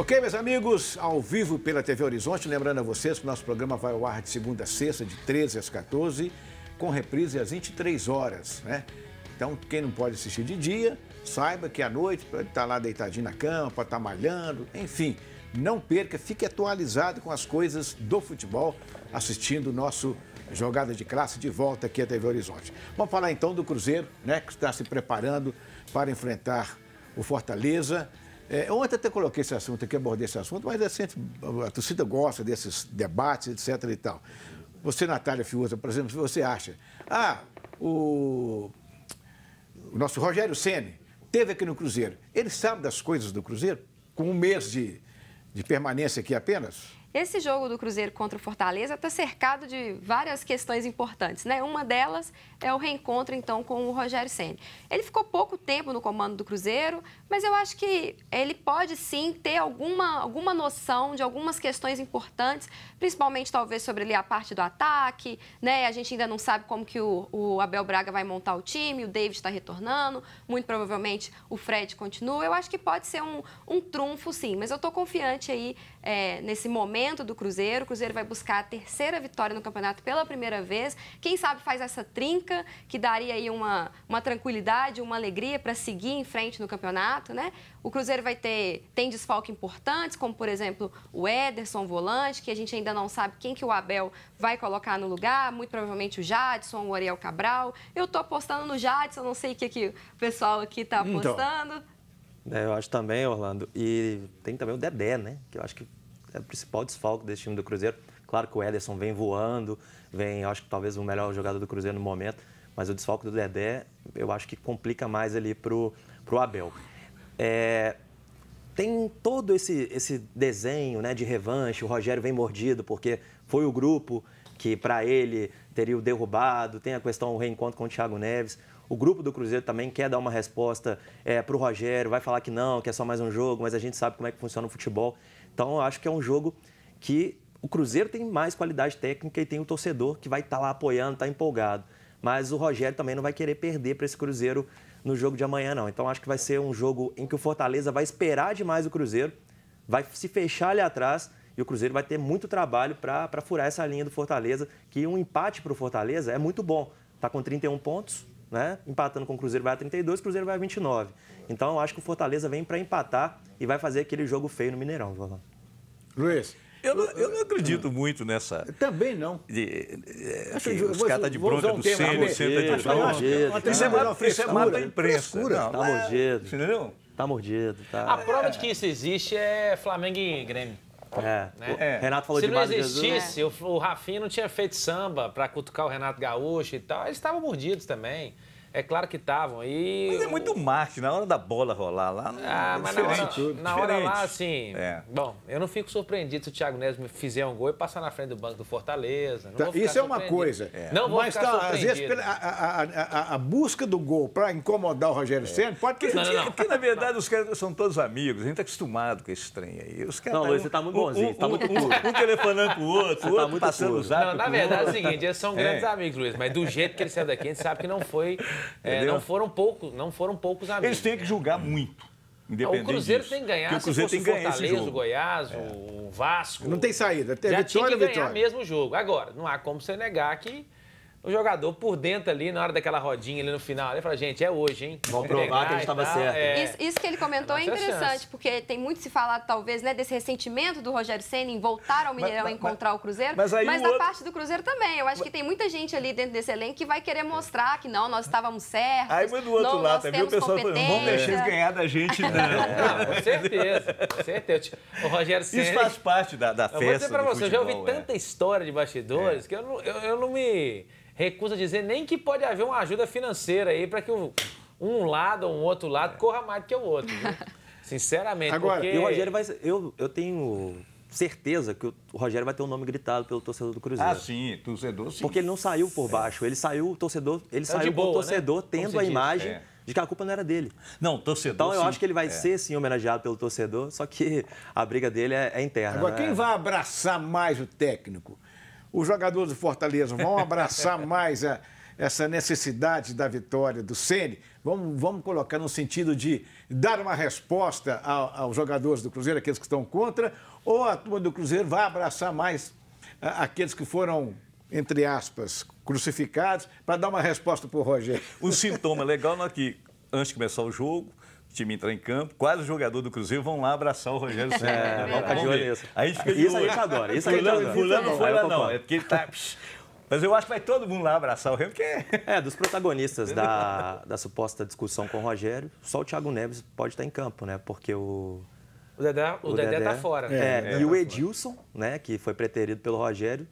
Ok, meus amigos, ao vivo pela TV Horizonte. Lembrando a vocês que nosso programa vai ao ar de segunda a sexta, de 13 às 14, com reprise às 23 horas, né? Então, quem não pode assistir de dia, saiba que à noite pode estar tá lá deitadinho na cama, pode tá estar malhando, enfim. Não perca, fique atualizado com as coisas do futebol, assistindo o nosso Jogada de Classe de volta aqui à TV Horizonte. Vamos falar então do Cruzeiro, né? Que está se preparando para enfrentar o Fortaleza. É, ontem até coloquei esse assunto aqui, abordei esse assunto, mas é sempre, a torcida gosta desses debates, etc. e tal. Você, Natália Fiuza, por exemplo, se você acha, ah, o, o nosso Rogério Ceni teve aqui no Cruzeiro, ele sabe das coisas do Cruzeiro? Com um mês de, de permanência aqui apenas? Esse jogo do Cruzeiro contra o Fortaleza está cercado de várias questões importantes, né? Uma delas é o reencontro, então, com o Rogério Senna. Ele ficou pouco tempo no comando do Cruzeiro, mas eu acho que ele pode sim ter alguma, alguma noção de algumas questões importantes, principalmente talvez sobre ali a parte do ataque, né? A gente ainda não sabe como que o, o Abel Braga vai montar o time, o David está retornando, muito provavelmente o Fred continua. Eu acho que pode ser um, um trunfo, sim, mas eu estou confiante aí é, nesse momento do Cruzeiro. O Cruzeiro vai buscar a terceira vitória no campeonato pela primeira vez. Quem sabe faz essa trinca, que daria aí uma, uma tranquilidade, uma alegria para seguir em frente no campeonato, né? O Cruzeiro vai ter, tem desfalque importantes, como por exemplo o Ederson Volante, que a gente ainda não sabe quem que o Abel vai colocar no lugar, muito provavelmente o Jadson, o Ariel Cabral. Eu estou apostando no Jadson, não sei o que, que o pessoal aqui está então, apostando. Então, eu acho também, Orlando. E tem também o Dedé, né? Que eu acho que é o principal desfalque desse time do Cruzeiro. Claro que o Ederson vem voando, vem, acho que talvez o melhor jogador do Cruzeiro no momento, mas o desfalque do Dedé, eu acho que complica mais ali pro, pro Abel. É, tem todo esse, esse desenho né, de revanche, o Rogério vem mordido porque foi o grupo que para ele teria o derrubado, tem a questão do reencontro com o Thiago Neves. O grupo do Cruzeiro também quer dar uma resposta é, para o Rogério, vai falar que não, que é só mais um jogo, mas a gente sabe como é que funciona o futebol. Então, acho que é um jogo que o Cruzeiro tem mais qualidade técnica e tem o torcedor que vai estar tá lá apoiando, está empolgado. Mas o Rogério também não vai querer perder para esse Cruzeiro no jogo de amanhã, não. Então, acho que vai ser um jogo em que o Fortaleza vai esperar demais o Cruzeiro, vai se fechar ali atrás e o Cruzeiro vai ter muito trabalho para furar essa linha do Fortaleza, que um empate para o Fortaleza é muito bom. Está com 31 pontos, né? empatando com o Cruzeiro vai a 32, o Cruzeiro vai a 29. Então eu acho que o Fortaleza vem para empatar e vai fazer aquele jogo feio no Mineirão, Vovão. Luiz. Eu não, eu não acredito muito nessa. Também não. De, de, de, os caras tá de bronca do o senta tá de bronca. É isso é, é mata a imprensa. Está é, mordido. Entendeu? Tá mordido. Tá. A prova de que isso existe é Flamengo e Grêmio. É, né? é. Renato falou Se de não existisse, Jesus, o, o Rafinha não tinha feito samba para cutucar o Renato Gaúcho e tal. Eles estavam mordidos também. É claro que estavam. E... Mas é muito marketing, na hora da bola rolar lá. Não... Ah, é mas na hora, na hora lá, assim. É. Bom, eu não fico surpreendido se o Thiago Neves me fizer um gol e passar na frente do banco do Fortaleza. Tá, isso é uma coisa. É. Não vou mas ficar tá, às vezes a, a, a, a, busca do gol para incomodar o Rogério é. Senna pode que. Não, não, não. Porque, na verdade, os caras são todos amigos, a gente está acostumado com esse trem aí. Os caras não, tá Luiz, você tá muito bonzinho. Um, tá muito um, um, um telefonando com o outro tá passando o zap. Não, na verdade é o seguinte, eles são grandes é. amigos, Luiz, mas do jeito que ele saiu daqui, a gente sabe que não foi é, não foram poucos, não foram poucos amigos. Eles têm que julgar muito. Independente o Cruzeiro disso. tem que ganhar, Porque o Cruzeiro tem Fortaleza, o Goiás, é. o Vasco. Não tem saída, tem é vitória, tinha que vitória. ganhar mesmo jogo. Agora, não há como você negar que o jogador por dentro ali, na hora daquela rodinha ali no final, ele fala, gente, é hoje, hein? Vamos provar que a gente estava certo. É. Isso, isso, que ele comentou é interessante, chance. porque tem muito se falado, talvez, né, desse ressentimento do Rogério Senna em voltar ao Mineirão e encontrar mas, o Cruzeiro, mas, aí mas da outro... parte do Cruzeiro também. Eu acho que tem muita gente ali dentro desse elenco que vai querer mostrar que não, nós estávamos certos. Aí, mas do outro não, lado viu? o pessoal falando, vamos deixar eles ganhar da gente, não. É, não com certeza, com certeza. O Rogério Senna... Isso faz parte da, da festa Eu vou dizer pra você, futebol, eu já ouvi é. tanta história de bastidores é. que eu não, eu, eu não me recusa dizer nem que pode haver uma ajuda financeira aí para que um lado ou um outro lado corra mais do que o outro. Viu? Sinceramente. Agora, porque... e o Rogério vai. Eu, eu tenho certeza que o Rogério vai ter um nome gritado pelo torcedor do Cruzeiro. Ah, sim, torcedor sim. Porque ele não saiu por baixo, ele saiu, o torcedor, ele é saiu boa, o né? torcedor né? tendo a diz? imagem. É de que a culpa não era dele. Não, torcedor. Então eu sim. acho que ele vai é. ser sim homenageado pelo torcedor, só que a briga dele é, é interna. Agora, né? quem vai abraçar mais o técnico? os jogadores do Fortaleza vão abraçar mais a, é, essa necessidade da vitória do Ceni. Vamos, vamos colocar no sentido de dar uma resposta ao, aos jogadores do Cruzeiro, aqueles que estão contra, ou a turma do Cruzeiro vai abraçar mais a, é, aqueles que foram entre aspas, crucificados, para dar uma resposta para o Rogério. Um sintoma legal é que, antes de começar o jogo, o time entrar em campo, quase o jogador do Cruzeiro vão lá abraçar o Rogério é, Senna. É, né? vamos, vamos A gente fica isso a gente adora. Isso fulano, a gente adora. Fulano, não. É porque ele tá... Mas eu acho que vai todo mundo lá abraçar o Remo, porque... É, dos protagonistas da, da suposta discussão com o Rogério, só o Thiago Neves pode estar em campo, né? Porque o... O Dedé, o, o Dedé, Dedé tá fora. É, é, e o tá Edilson, né, que foi preterido pelo Rogério,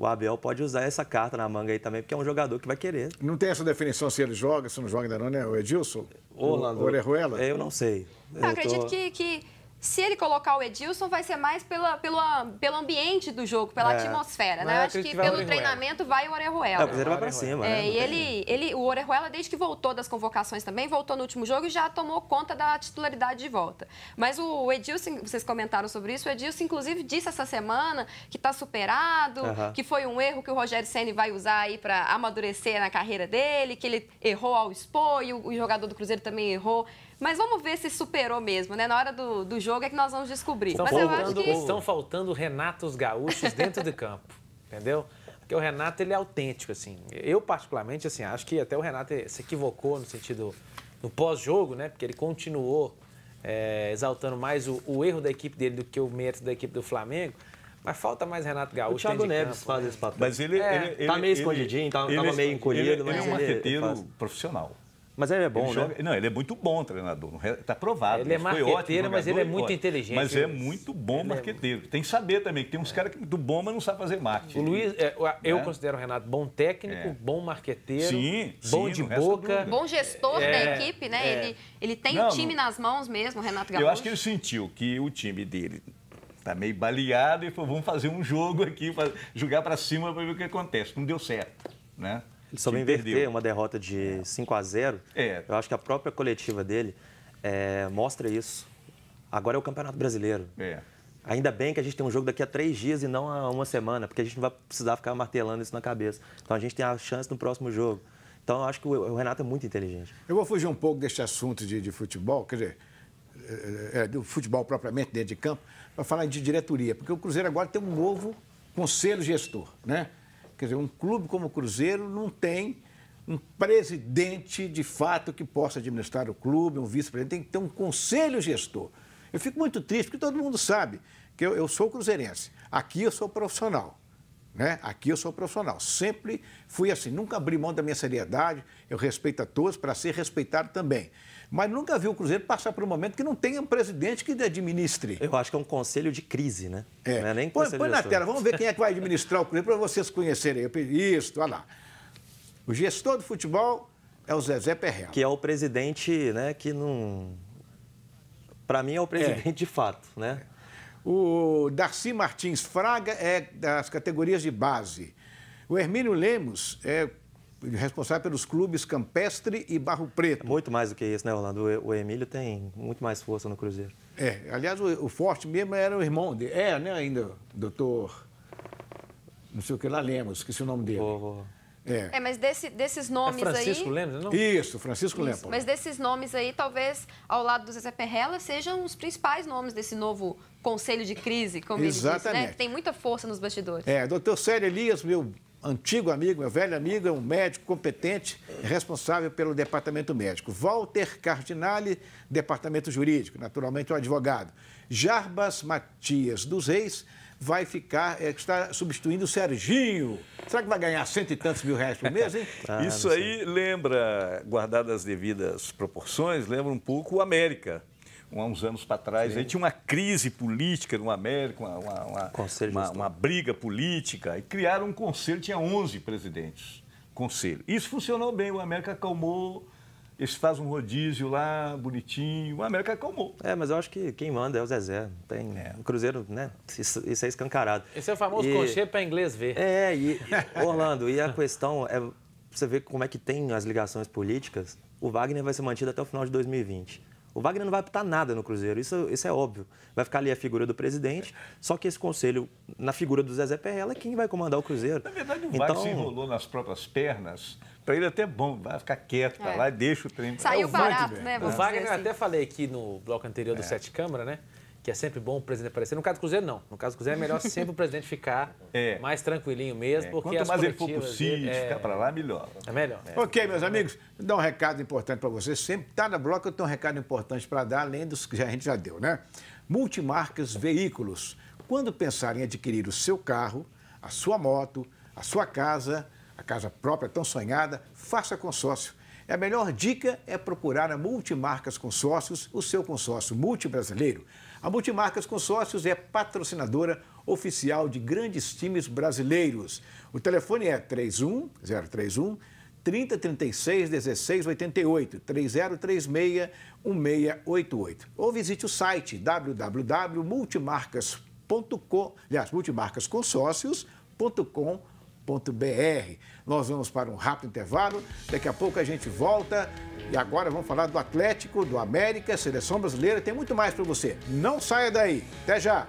o Abel pode usar essa carta na manga aí também, porque é um jogador que vai querer. Não tem essa definição se ele joga, se não joga ainda não, né? O Edilson? ou O Orejuela? Eu não sei. Eu acredito tô... que, que se ele colocar o Edilson, vai ser mais pela, pelo pelo ambiente do jogo, pela é. atmosfera, né? Eu é acho que, pelo treinamento vai o Orejuela. o Cruzeiro vai pra cima, né? é, né? E ele, ele, o Orejuela, desde que voltou das convocações também, voltou no último jogo e já tomou conta da titularidade de volta. Mas o Edilson, vocês comentaram sobre isso, o Edilson, inclusive, disse essa semana que tá superado, que foi um erro que o Rogério Senna vai usar aí para amadurecer na carreira dele, que ele errou ao expor e o, o jogador do Cruzeiro também errou mas vamos ver se superou mesmo, né? Na hora do, do jogo é que nós vamos descobrir. Estão, Mas faltando, que... estão faltando Renatos Gaúchos dentro de campo, entendeu? Porque o Renato, ele é autêntico, assim. Eu, particularmente, assim, acho que até o Renato se equivocou no sentido do pós-jogo, né? Porque ele continuou é, exaltando mais o, o, erro da equipe dele do que o mérito da equipe do Flamengo. Mas falta mais Renato Gaúcho. O Thiago Neves campo, faz né? esse papel. Mas ele, é, ele, ele tá meio escondidinho, tá- ele, tava, ele, é tava meio encolhido. Ele, é mas ele é um marqueteiro profissional. Mas ele é bom, ele né? Joga... Não, ele é muito bom treinador. Está provado. Ele é marqueteiro, ótimo, mas ele é muito inteligente. Mas é muito bom ele é marqueteiro. É... Tem que saber também, que tem uns é. caras que do bom, mas não sabe fazer marketing. O Luiz, é, eu é. considero o Renato bom técnico, é. bom marqueteiro, sim, bom sim, de boca. Bom gestor da equipe, né? Ele, ele tem não, o time não... nas mãos mesmo, o Renato Gaúcho. Eu acho que ele sentiu que o time dele tá meio baleado e falou, vamos fazer um jogo aqui, jogar para cima para ver o que acontece. Não deu certo, né? Ele soube inverter perdeu. uma derrota de 5 é. a 0 é. Eu acho que a própria coletiva dele é, mostra isso. Agora é o Campeonato Brasileiro. É. Ainda bem que a gente tem um jogo daqui a três dias e não a uma semana, porque a gente não vai precisar ficar martelando isso na cabeça. Então a gente tem a chance no próximo jogo. Então eu acho que o Renato é muito inteligente. Eu vou fugir um pouco deste assunto de, de futebol, quer dizer, é, é, é do futebol propriamente dentro de campo, para falar de diretoria, porque o Cruzeiro agora tem um novo conselho gestor, né? Quer dizer, um clube como o Cruzeiro não tem um presidente de fato que possa administrar o clube, um vice-presidente, tem que ter um conselho gestor. Eu fico muito triste, porque todo mundo sabe que eu, eu sou cruzeirense. Aqui eu sou profissional. Né? Aqui eu sou profissional. Sempre fui assim, nunca abri mão da minha seriedade, eu respeito a todos para ser respeitado também. Mas nunca vi o Cruzeiro passar por um momento que não tenha um presidente que administre. Eu acho que é um conselho de crise, né? É. Não é nem põe, põe na tela, vamos ver quem é que vai administrar o Cruzeiro para vocês conhecerem. Eu pedi isso, olha lá. O gestor do futebol é o Zezé Perrella. Que é o presidente, né, que não. Para mim é o é. presidente é. de fato, né? O Darcy Martins Fraga é das categorias de base. O Hermínio Lemos é responsável pelos clubes Campestre e Barro Preto. É muito mais do que isso, né, Orlando? O Emílio tem muito mais força no Cruzeiro. É, aliás, o, forte mesmo era o irmão dele. É, né, ainda, doutor. Não sei o que lá, Lemos, esqueci o nome dele. Oh, oh. É. é, mas desse, desses é nomes é Francisco aí... Lemos, não? Isso, Francisco Lemos. Mas desses nomes aí, talvez, ao lado do Zezé Perrela, sejam os principais nomes desse novo conselho de crise, como Exatamente. ele disse, né? Que tem muita força nos bastidores. É, doutor Célio Elias, meu antigo amigo, meu velho amigo, é um médico competente, responsável pelo departamento médico. Walter Cardinale, departamento jurídico, naturalmente um advogado. Jarbas Matias dos Reis, vai ficar, é, está substituindo o Serginho. Será que vai ganhar cento e tantos mil reais por mês, hein? ah, Isso aí lembra, guardadas as devidas proporções, lembra um pouco o América há uns anos para trás. Aí tinha uma crise política no América, uma, uma, uma, uma, briga política, e criaram um conselho, tinha 11 presidentes, conselho. Isso funcionou bem, o América acalmou eles fazem um rodízio lá, bonitinho. uma América acalmou. É, é, mas eu acho que quem manda é o Zezé. Tem, é. O Cruzeiro, né? Isso, isso é escancarado. Esse é o famoso e... conchê para inglês ver. É, e, Orlando, e a questão é você ver como é que tem as ligações políticas. O Wagner vai ser mantido até o final de 2020. O Wagner não vai apitar nada no Cruzeiro, isso, isso é óbvio. Vai ficar ali a figura do presidente, só que esse conselho, na figura do Zezé Perrella, é quem vai comandar o Cruzeiro. Na verdade, o então... Wagner se enrolou nas próprias pernas. Para ele é até é bom, vai ficar quieto tá é. lá e deixa o trem. Saiu é o barato, Wagner. né? O Wagner, assim. eu até falei aqui no bloco anterior do é. Sete Câmara, né? que é sempre bom o presidente aparecer. No caso do Cruzeiro, não. No caso do Cruzeiro, é melhor sempre o presidente ficar é. mais tranquilinho mesmo. É. Porque Quanto mais ele for possível sítio, é... ficar para lá, melhor. É melhor. É. Ok, meus amigos, vou dar um recado importante para vocês. Sempre tá na bloco eu tenho um recado importante para dar, além dos que a gente já deu, né? Multimarcas Veículos. Quando pensar em adquirir o seu carro, a sua moto, a sua casa, a casa própria tão sonhada, faça consórcio. A melhor dica é procurar a Multimarcas Consórcios, o seu consórcio multibrasileiro. A Multimarcas Consórcios é patrocinadora oficial de grandes times brasileiros. O telefone é 31 031 3036 1688 3036 1688 ou visite o site www.multimarcas.com, aliás, multimarcasconsórcios.com.br nós vamos para um rápido intervalo, daqui a pouco a gente volta e agora vamos falar do Atlético, do América, Seleção Brasileira, tem muito mais para você. Não saia daí. Até já.